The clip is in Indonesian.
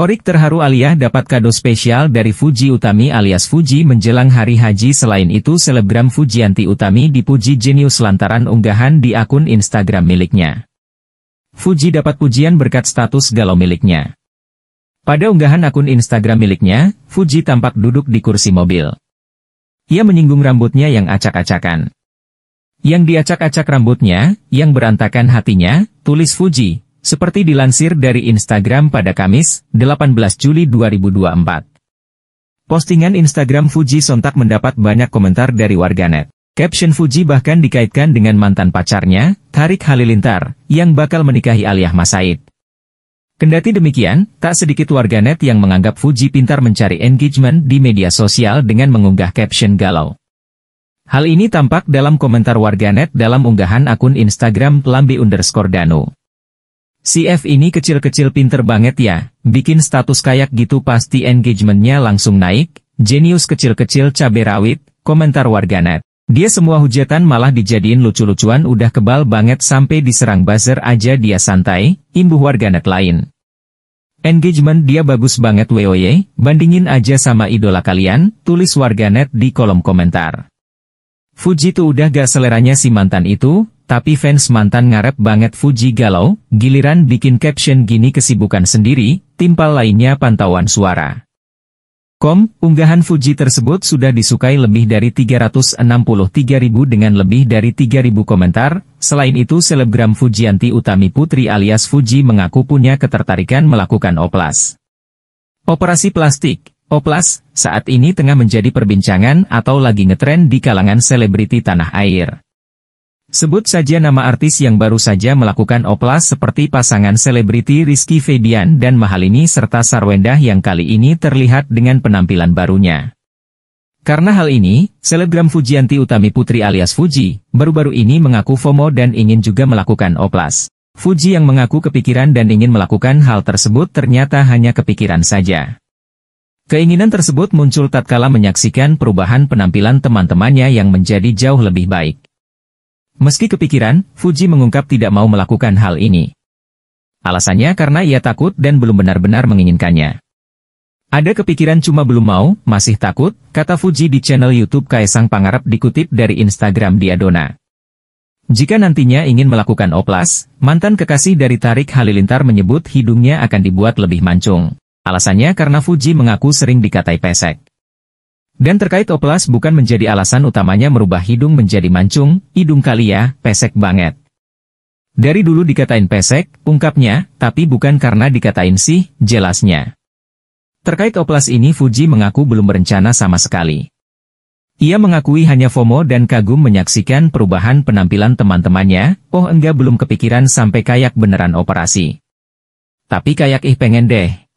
Torik terharu Alia dapat kado spesial dari Fuji Utami alias Fuji menjelang hari haji selain itu selebgram Fujianti Utami dipuji jenius lantaran unggahan di akun Instagram miliknya. Fuji dapat pujian berkat status galau miliknya. Pada unggahan akun Instagram miliknya, Fuji tampak duduk di kursi mobil. Ia menyinggung rambutnya yang acak-acakan. Yang diacak-acak rambutnya, yang berantakan hatinya, tulis Fuji, seperti dilansir dari Instagram pada Kamis, 18 Juli 2024. Postingan Instagram Fuji sontak mendapat banyak komentar dari warganet. Caption Fuji bahkan dikaitkan dengan mantan pacarnya, Tarik Halilintar, yang bakal menikahi Aliyah Masaid. Kendati demikian, tak sedikit warganet yang menganggap Fuji pintar mencari engagement di media sosial dengan mengunggah caption galau. Hal ini tampak dalam komentar warganet dalam unggahan akun Instagram Lambi underscore Danu. Si F ini kecil-kecil pinter banget ya, bikin status kayak gitu pasti engagementnya langsung naik, jenius kecil-kecil cabai rawit, komentar warganet. Dia semua hujatan malah dijadiin lucu-lucuan udah kebal banget sampai diserang buzzer aja dia santai, imbuh warganet lain. Engagement dia bagus banget woy, bandingin aja sama idola kalian, tulis warganet di kolom komentar. Fuji tuh udah gak seleranya si mantan itu, tapi fans mantan ngarep banget Fuji galau, giliran bikin caption gini kesibukan sendiri, timpal lainnya pantauan suara. Kom, unggahan Fuji tersebut sudah disukai lebih dari 363 ribu dengan lebih dari 3 ribu komentar, selain itu selebgram Fujianti Utami Putri alias Fuji mengaku punya ketertarikan melakukan oplas. Operasi plastik, oplas, saat ini tengah menjadi perbincangan atau lagi ngetren di kalangan selebriti tanah air. Sebut saja nama artis yang baru saja melakukan oplas seperti pasangan selebriti Rizky Febian dan Mahalini serta Sarwendah yang kali ini terlihat dengan penampilan barunya. Karena hal ini, selebgram Fujianti Utami Putri alias Fuji, baru-baru ini mengaku FOMO dan ingin juga melakukan oplas. Fuji yang mengaku kepikiran dan ingin melakukan hal tersebut ternyata hanya kepikiran saja. Keinginan tersebut muncul tatkala menyaksikan perubahan penampilan teman-temannya yang menjadi jauh lebih baik. Meski kepikiran, Fuji mengungkap tidak mau melakukan hal ini. Alasannya karena ia takut dan belum benar-benar menginginkannya. Ada kepikiran cuma belum mau, masih takut, kata Fuji di channel YouTube Kaisang Pangarap dikutip dari Instagram Diadona. Jika nantinya ingin melakukan oplas, mantan kekasih dari Tarik Halilintar menyebut hidungnya akan dibuat lebih mancung. Alasannya karena Fuji mengaku sering dikatai pesek. Dan terkait oplas bukan menjadi alasan utamanya merubah hidung menjadi mancung, hidung kali ya, pesek banget. Dari dulu dikatain pesek, ungkapnya, tapi bukan karena dikatain sih, jelasnya. Terkait oplas ini Fuji mengaku belum berencana sama sekali. Ia mengakui hanya FOMO dan kagum menyaksikan perubahan penampilan teman-temannya, oh enggak belum kepikiran sampai kayak beneran operasi. Tapi kayak ih pengen deh.